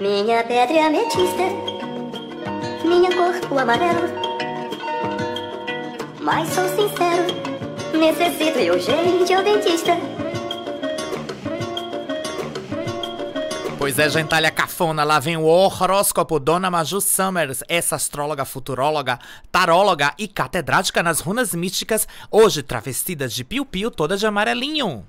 Minha pedra é ametista, minha cor o amarelo. Mas sou sincero, necessito e urgente ao dentista. Pois é, gentalha cafona, lá vem o horóscopo Dona Maju Summers, essa astróloga, futuróloga, taróloga e catedrática nas runas místicas, hoje travestida de piu-piu toda de amarelinho.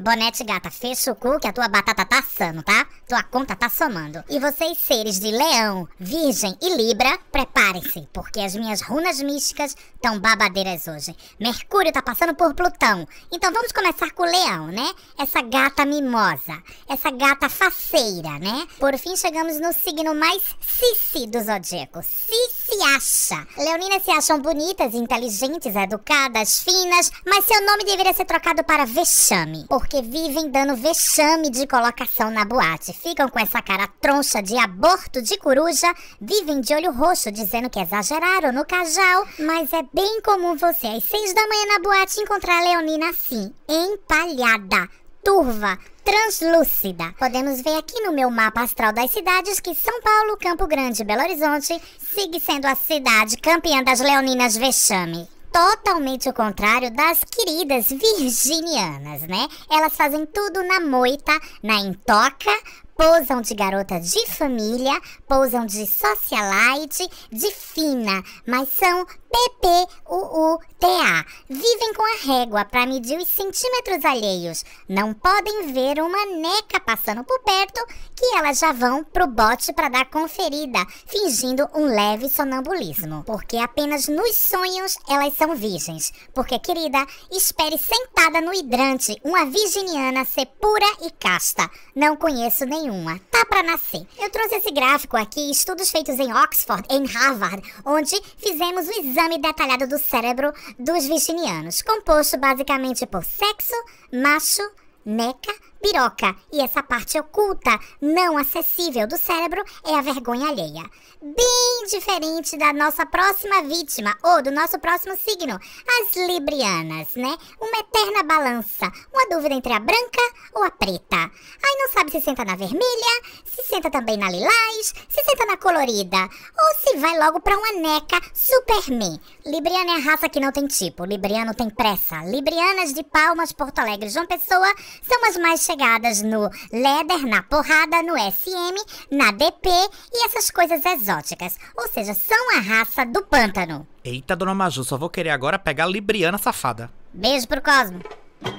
Bonete gata, fecha o cu que a tua batata tá assando, tá? Tua conta tá somando. E vocês, seres de leão, virgem e libra, preparem-se, porque as minhas runas místicas tão babadeiras hoje. Mercúrio tá passando por Plutão. Então vamos começar com o leão, né? Essa gata mimosa, essa gata faceira, né? Por fim, chegamos no signo mais Sissi do zodíaco. Sissi Leonina acha. Leoninas se acham bonitas, inteligentes, educadas, finas, mas seu nome deveria ser trocado para vexame. Porque vivem dando vexame de colocação na boate. Ficam com essa cara troncha de aborto de coruja, vivem de olho roxo dizendo que exageraram no casal, mas é bem comum você às seis da manhã na boate encontrar a Leonina assim, empalhada turva, translúcida. Podemos ver aqui no meu mapa astral das cidades que São Paulo, Campo Grande e Belo Horizonte sigue sendo a cidade campeã das leoninas vexame totalmente o contrário das queridas virginianas, né? Elas fazem tudo na moita, na intoca, Pousam de garota de família, pousam de socialite, de fina, mas são PPUUTA. Vivem com a régua para medir os centímetros alheios. Não podem ver uma neca passando por perto que elas já vão pro bote para dar conferida, fingindo um leve sonambulismo. Porque apenas nos sonhos elas são virgens. Porque, querida, espere sentada no hidrante uma virginiana ser pura e casta. Não conheço nenhum nenhuma, ah, tá para nascer. Eu trouxe esse gráfico aqui, estudos feitos em Oxford, em Harvard, onde fizemos o exame detalhado do cérebro dos virginianos, composto basicamente por sexo, macho, meca, Biroca e essa parte oculta, não acessível do cérebro é a vergonha alheia. Bem diferente da nossa próxima vítima ou do nosso próximo signo, as librianas, né? Uma eterna balança, uma dúvida entre a branca ou a preta. Aí não sabe se senta na vermelha, se senta também na lilás, se senta na colorida, ou se vai logo para uma neca Superman. Libriana é a raça que não tem tipo, Libriano tem pressa. Librianas de Palmas, Porto Alegre, João Pessoa são as mais chegadas no Leder, na Porrada, no SM, na DP e essas coisas exóticas. Ou seja, são a raça do pântano. Eita, dona Maju, só vou querer agora pegar a Libriana safada. Beijo pro Cosmo.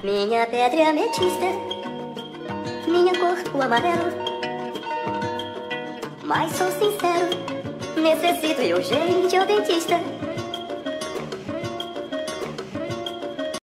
Minha pedra é ametista, minha corpo amarelo. Mas sou sincero, necessito de urgente ao dentista.